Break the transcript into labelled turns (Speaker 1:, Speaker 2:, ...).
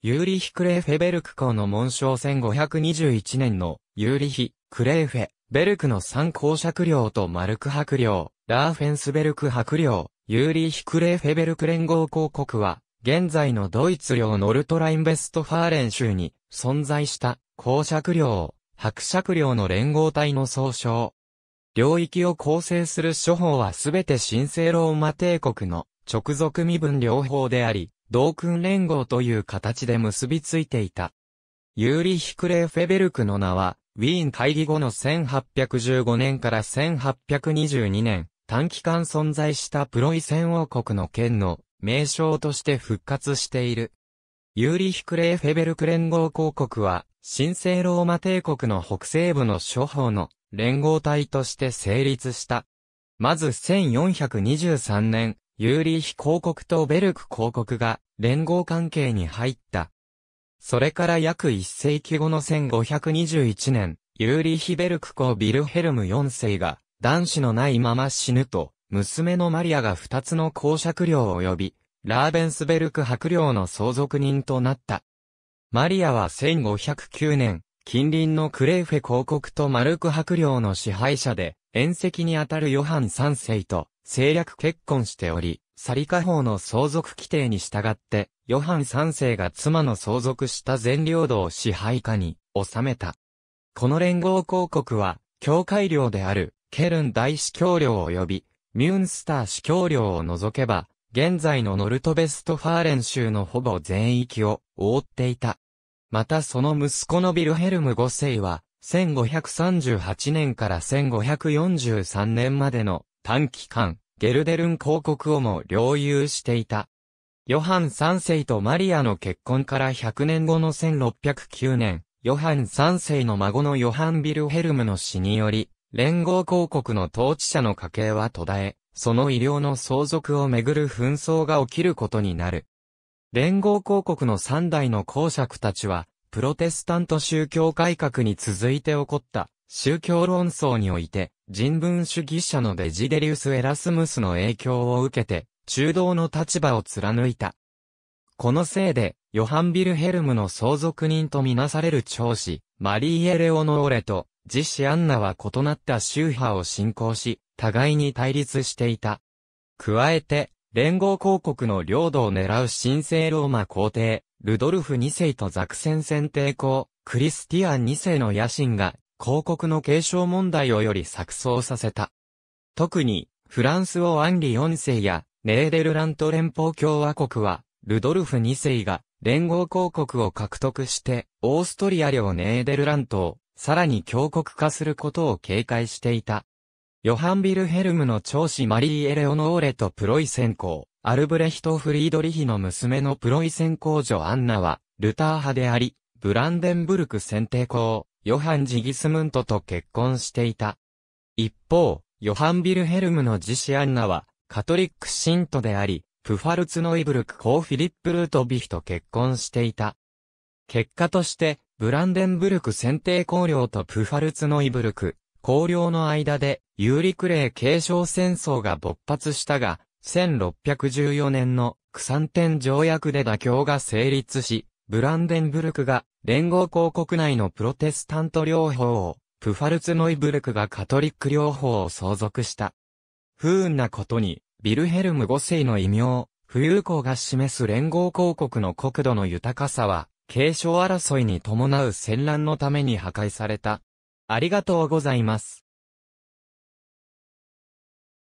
Speaker 1: ユーリヒ・クレーフェベルク校の紋章1521年のユーリヒ・クレーフェベルクの三公爵領とマルク伯領、ラーフェンスベルク伯領、ユーリヒ・クレーフェベルク連合公国は、現在のドイツ領ノルトラインベストファーレン州に存在した公爵領、伯爵領の連合体の総称。領域を構成する諸法はすべて神聖ローマ帝国の直属身分両方であり、同訓連合という形で結びついていた。ユーリヒ・クレーフェベルクの名は、ウィーン会議後の1815年から1822年、短期間存在したプロイセン王国の県の名称として復活している。ユーリヒ・クレーフェベルク連合公国は、神聖ローマ帝国の北西部の諸方の連合体として成立した。まず1423年、ユーリーヒ公国とベルク公国が連合関係に入った。それから約1世紀後の1521年、ユーリーヒ・ベルク公ビルヘルム4世が男子のないまま死ぬと、娘のマリアが2つの公爵領及び、ラーベンスベルク白領の相続人となった。マリアは1509年、近隣のクレーフェ公国とマルク白領の支配者で、遠赤にあたるヨハン3世と、政略結婚しており、サリカ法の相続規定に従って、ヨハン三世が妻の相続した全領土を支配下に収めた。この連合公国は、教会領である、ケルン大司教領及び、ミュンスター司教領を除けば、現在のノルトベストファーレン州のほぼ全域を覆っていた。またその息子のビルヘルム5世は、1538年から1543年までの短期間、ゲルデルン公国をも領有していた。ヨハン3世とマリアの結婚から100年後の1609年、ヨハン3世の孫のヨハン・ビルヘルムの死により、連合公国の統治者の家系は途絶え、その医療の相続をめぐる紛争が起きることになる。連合公国の三代の公爵たちは、プロテスタント宗教改革に続いて起こった宗教論争において、人文主義者のデジデリウス・エラスムスの影響を受けて、中道の立場を貫いた。このせいで、ヨハン・ビルヘルムの相続人とみなされる長子、マリー・エレオノーレと、ジシ・アンナは異なった宗派を信仰し、互いに対立していた。加えて、連合公国の領土を狙う神聖ローマ皇帝、ルドルフ2世とザクセン先帝公、クリスティアン2世の野心が広告の継承問題をより錯綜させた。特に、フランス王アンリ4世やネーデルラント連邦共和国は、ルドルフ2世が連合公国を獲得して、オーストリア領ネーデルラントをさらに強国化することを警戒していた。ヨハン・ビルヘルムの長子マリー・エレオノーレとプロイセン公、アルブレヒト・フリードリヒの娘のプロイセン公女アンナは、ルター派であり、ブランデンブルク選定公、ヨハン・ジギスムントと結婚していた。一方、ヨハン・ビルヘルムの自死アンナは、カトリック信徒であり、プファルツノイブルク公フィリップ・ルートビヒと結婚していた。結果として、ブランデンブルク選定公領とプファルツノイブルク、公領の間で、ユーリクレー継承戦争が勃発したが、1614年の、クサンテン条約で妥協が成立し、ブランデンブルクが、連合公国内のプロテスタント療法を、プファルツノイブルクがカトリック療法を相続した。不運なことに、ビルヘルム5世の異名、富裕校が示す連合公国の国土の豊かさは、継承争いに伴う戦乱のために破壊された。ありがとうございます。